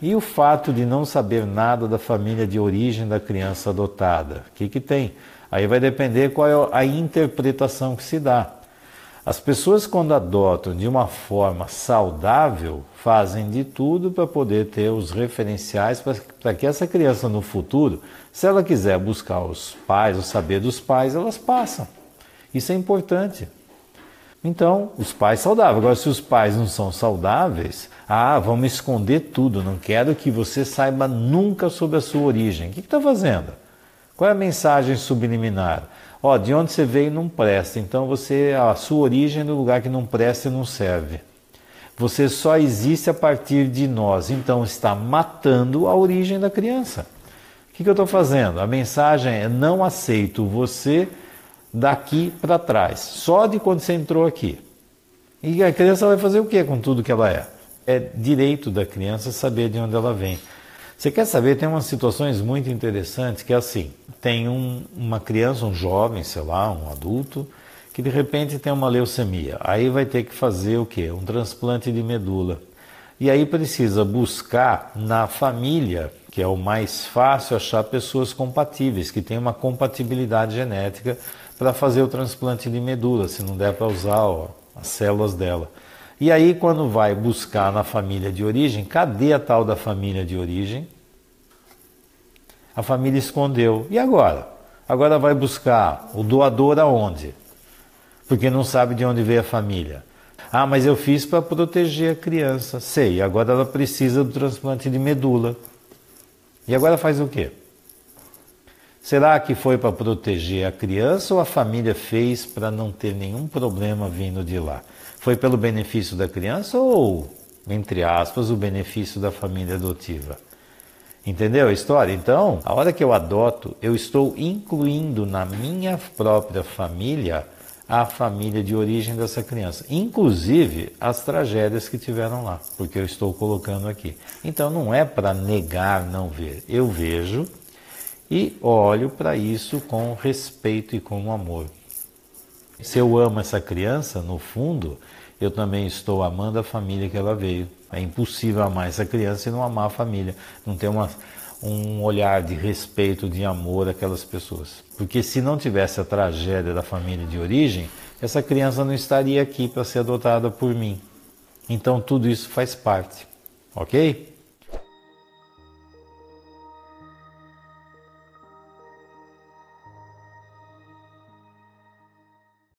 E o fato de não saber nada da família de origem da criança adotada? O que, que tem? Aí vai depender qual é a interpretação que se dá. As pessoas, quando adotam de uma forma saudável, fazem de tudo para poder ter os referenciais para que essa criança no futuro, se ela quiser buscar os pais, o saber dos pais, elas passam. Isso é importante. Então, os pais saudáveis. Agora, se os pais não são saudáveis, ah, vamos esconder tudo, não quero que você saiba nunca sobre a sua origem. O que está fazendo? Qual é a mensagem subliminar? oh, de onde você veio não presta, então você a sua origem é no lugar que não presta e não serve. Você só existe a partir de nós, então está matando a origem da criança. O que, que eu estou fazendo? A mensagem é não aceito você daqui para trás, só de quando você entrou aqui. E a criança vai fazer o que com tudo que ela é? é direito da criança saber de onde ela vem. Você quer saber? Tem umas situações muito interessantes que é assim: tem um, uma criança, um jovem, sei lá, um adulto, que de repente tem uma leucemia. Aí vai ter que fazer o quê? Um transplante de medula. E aí precisa buscar na família, que é o mais fácil, achar pessoas compatíveis, que tem uma compatibilidade genética para fazer o transplante de medula, se não der para usar ó, as células dela. E aí, quando vai buscar na família de origem, cadê a tal da família de origem? A família escondeu. E agora? Agora vai buscar o doador aonde? Porque não sabe de onde veio a família. Ah, mas eu fiz para proteger a criança. Sei, agora ela precisa do transplante de medula. E agora faz o quê? Será que foi para proteger a criança ou a família fez para não ter nenhum problema vindo de lá? Foi pelo benefício da criança ou, entre aspas, o benefício da família adotiva? Entendeu a história? Então, a hora que eu adoto, eu estou incluindo na minha própria família a família de origem dessa criança, inclusive as tragédias que tiveram lá, porque eu estou colocando aqui. Então não é para negar não ver. Eu vejo e olho para isso com respeito e com amor. Se eu amo essa criança, no fundo, eu também estou amando a família que ela veio. É impossível amar essa criança e não amar a família, não ter uma, um olhar de respeito, de amor àquelas pessoas. Porque se não tivesse a tragédia da família de origem, essa criança não estaria aqui para ser adotada por mim. Então tudo isso faz parte, ok?